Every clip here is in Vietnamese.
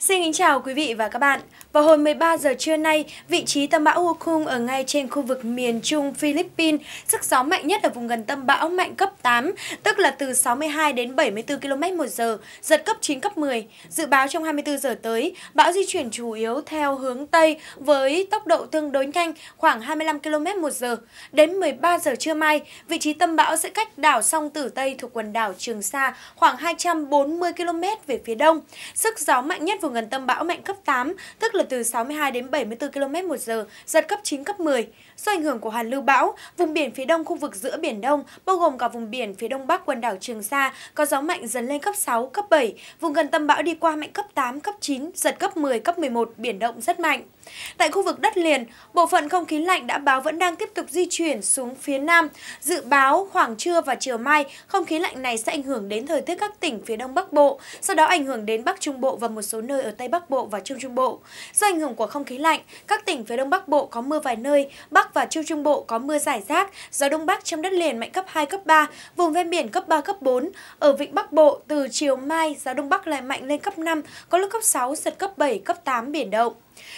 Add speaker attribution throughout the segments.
Speaker 1: Xin kính chào quý vị và các bạn. Vào hồi 13 giờ trưa nay, vị trí tâm bão Hukung ở ngay trên khu vực miền trung Philippines, sức gió mạnh nhất ở vùng gần tâm bão mạnh cấp 8, tức là từ 62 đến 74 km một giờ, giật cấp 9, cấp 10. Dự báo trong 24 giờ tới, bão di chuyển chủ yếu theo hướng Tây với tốc độ tương đối nhanh khoảng 25 km một giờ. Đến 13 giờ trưa mai, vị trí tâm bão sẽ cách đảo Song Tử Tây thuộc quần đảo Trường Sa khoảng 240 km về phía đông. Sức gió mạnh nhất vùng vùng gần tâm bão mạnh cấp 8, tức là từ 62 đến 74 km một giờ, giật cấp 9, cấp 10. Do ảnh hưởng của hoàn lưu bão, vùng biển phía đông khu vực giữa Biển Đông, bao gồm cả vùng biển phía đông bắc quần đảo Trường Sa, có gió mạnh dần lên cấp 6, cấp 7. Vùng gần tâm bão đi qua mạnh cấp 8, cấp 9, giật cấp 10, cấp 11, biển động rất mạnh. Tại khu vực đất liền, bộ phận không khí lạnh đã báo vẫn đang tiếp tục di chuyển xuống phía Nam. Dự báo khoảng trưa và chiều mai, không khí lạnh này sẽ ảnh hưởng đến thời tiết các tỉnh phía Đông Bắc Bộ, sau đó ảnh hưởng đến Bắc Trung Bộ và một số nơi ở Tây Bắc Bộ và Trung Trung Bộ. Do ảnh hưởng của không khí lạnh, các tỉnh phía Đông Bắc Bộ có mưa vài nơi, Bắc và Trung Trung Bộ có mưa rải rác, gió Đông Bắc trong đất liền mạnh cấp 2, cấp 3, vùng ven biển cấp 3, cấp 4. Ở vịnh Bắc Bộ, từ chiều mai, gió Đông Bắc lại mạnh lên cấp 5, có lúc cấp 6, giật cấp 7, cấp 8 biển động.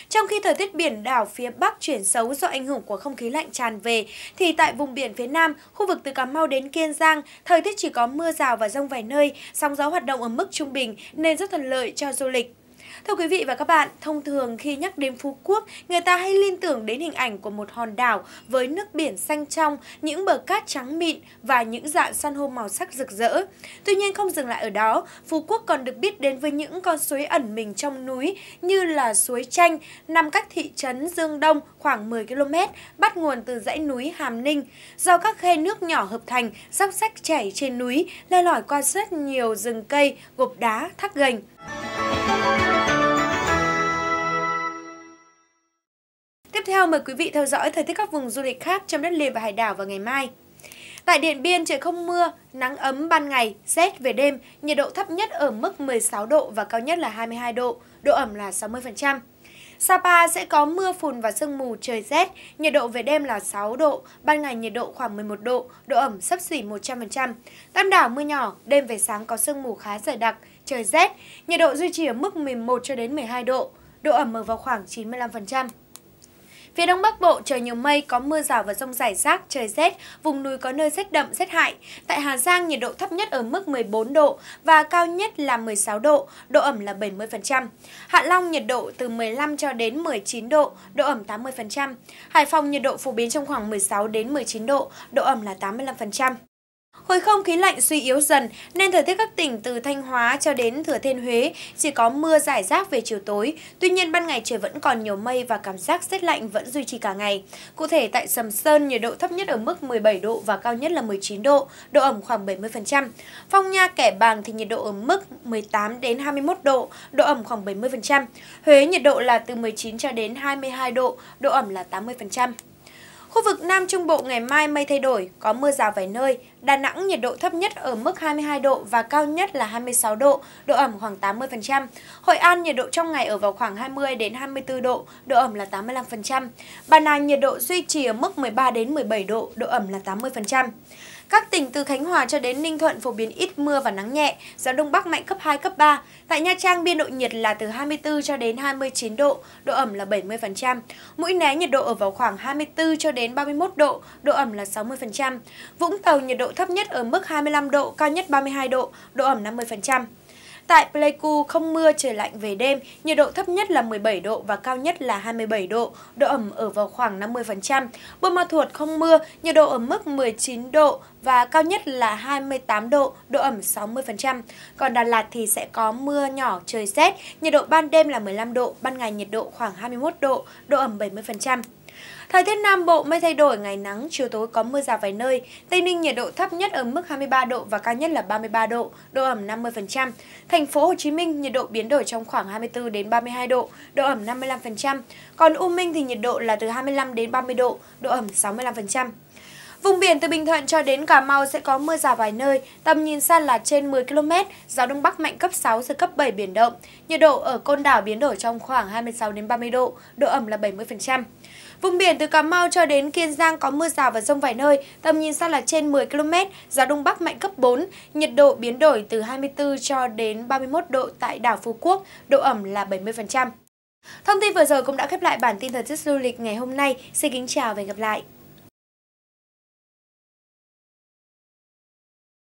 Speaker 1: Trong khi thời tiết biển đảo phía Bắc chuyển xấu do ảnh hưởng của không khí lạnh tràn về, thì tại vùng biển phía Nam, khu vực từ Cà Mau đến Kiên Giang, thời tiết chỉ có mưa rào và rông vài nơi, sóng gió hoạt động ở mức trung bình nên rất thuận lợi cho du lịch. Thưa quý vị và các bạn, thông thường khi nhắc đến Phú Quốc, người ta hay liên tưởng đến hình ảnh của một hòn đảo với nước biển xanh trong, những bờ cát trắng mịn và những dạng san hô màu sắc rực rỡ. Tuy nhiên không dừng lại ở đó, Phú Quốc còn được biết đến với những con suối ẩn mình trong núi như là suối Chanh, nằm cách thị trấn Dương Đông khoảng 10 km, bắt nguồn từ dãy núi Hàm Ninh. Do các khe nước nhỏ hợp thành, dốc sách chảy trên núi, lê lỏi qua rất nhiều rừng cây, gộp đá, thác gành. theo, mời quý vị theo dõi thời tiết các vùng du lịch khác trong đất liền và hải đảo vào ngày mai. Tại Điện Biên, trời không mưa, nắng ấm ban ngày, rét về đêm, nhiệt độ thấp nhất ở mức 16 độ và cao nhất là 22 độ, độ ẩm là 60%. Sapa sẽ có mưa phùn và sương mù trời rét, nhiệt độ về đêm là 6 độ, ban ngày nhiệt độ khoảng 11 độ, độ ẩm sấp xỉ 100%. Tam đảo mưa nhỏ, đêm về sáng có sương mù khá dày đặc, trời rét, nhiệt độ duy trì ở mức 11 cho đến 12 độ, độ ẩm ở vào khoảng 95%. Phía Đông Bắc Bộ trời nhiều mây, có mưa rào và rông rải rác, trời rét, vùng núi có nơi rét đậm, rét hại. Tại Hà Giang, nhiệt độ thấp nhất ở mức 14 độ và cao nhất là 16 độ, độ ẩm là 70%. Hạ Long nhiệt độ từ 15 cho đến 19 độ, độ ẩm 80%. Hải Phòng nhiệt độ phổ biến trong khoảng 16 đến 19 độ, độ ẩm là 85%. Khối không khí lạnh suy yếu dần nên thời tiết các tỉnh từ Thanh Hóa cho đến Thừa Thiên Huế chỉ có mưa rải rác về chiều tối. Tuy nhiên ban ngày trời vẫn còn nhiều mây và cảm giác rét lạnh vẫn duy trì cả ngày. Cụ thể tại Sầm Sơn nhiệt độ thấp nhất ở mức 17 độ và cao nhất là 19 độ, độ ẩm khoảng 70%. Phong Nha Kẻ Bàng thì nhiệt độ ở mức 18 đến 21 độ, độ ẩm khoảng 70%. Huế nhiệt độ là từ 19 cho đến 22 độ, độ ẩm là 80%. Khu vực Nam Trung Bộ ngày mai mây thay đổi, có mưa rào vài nơi. Đà Nẵng nhiệt độ thấp nhất ở mức 22 độ và cao nhất là 26 độ, độ ẩm khoảng 80%. Hội An nhiệt độ trong ngày ở vào khoảng 20 đến 24 độ, độ ẩm là 85%. Bà Nà nhiệt độ duy trì ở mức 13 đến 17 độ, độ ẩm là 80%. Các tỉnh từ Khánh Hòa cho đến Ninh Thuận phổ biến ít mưa và nắng nhẹ, gió đông bắc mạnh cấp 2, cấp 3. Tại Nha Trang, biên độ nhiệt là từ 24 cho đến 29 độ, độ ẩm là 70%. Mũi Né nhiệt độ ở vào khoảng 24 cho đến 31 độ, độ ẩm là 60%. Vũng Tàu nhiệt độ thấp nhất ở mức 25 độ, cao nhất 32 độ, độ ẩm 50%. Tại Pleiku không mưa trời lạnh về đêm, nhiệt độ thấp nhất là 17 độ và cao nhất là 27 độ, độ ẩm ở vào khoảng 50%. Buôn Ma Thuột không mưa, nhiệt độ ở mức 19 độ và cao nhất là 28 độ, độ ẩm 60%. Còn Đà Lạt thì sẽ có mưa nhỏ, trời rét, nhiệt độ ban đêm là 15 độ, ban ngày nhiệt độ khoảng 21 độ, độ ẩm 70%. Thời tiết Nam Bộ mây thay đổi, ngày nắng, chiều tối có mưa rào vài nơi. Tây Ninh nhiệt độ thấp nhất ở mức 23 độ và cao nhất là 33 độ, độ ẩm 50%. Thành phố Hồ Chí Minh nhiệt độ biến đổi trong khoảng 24 đến 32 độ, độ ẩm 55%. Còn U Minh thì nhiệt độ là từ 25 đến 30 độ, độ ẩm 65%. Vùng biển từ Bình Thuận cho đến Cà Mau sẽ có mưa rào vài nơi, tầm nhìn xa là trên 10 km, gió đông bắc mạnh cấp 6 giật cấp 7 biển động. Nhiệt độ ở Côn Đảo biến đổi trong khoảng 26 đến 30 độ, độ ẩm là 70%. Vùng biển từ Cà Mau cho đến Kiên Giang có mưa rào và rông vài nơi, tầm nhìn xa là trên 10 km, gió Đông Bắc mạnh cấp 4, nhiệt độ biến đổi từ 24 cho đến 31 độ tại đảo Phú Quốc, độ ẩm là 70%. Thông tin vừa rồi cũng đã khép lại bản tin thời tiết du lịch ngày hôm nay. Xin kính chào và hẹn gặp lại!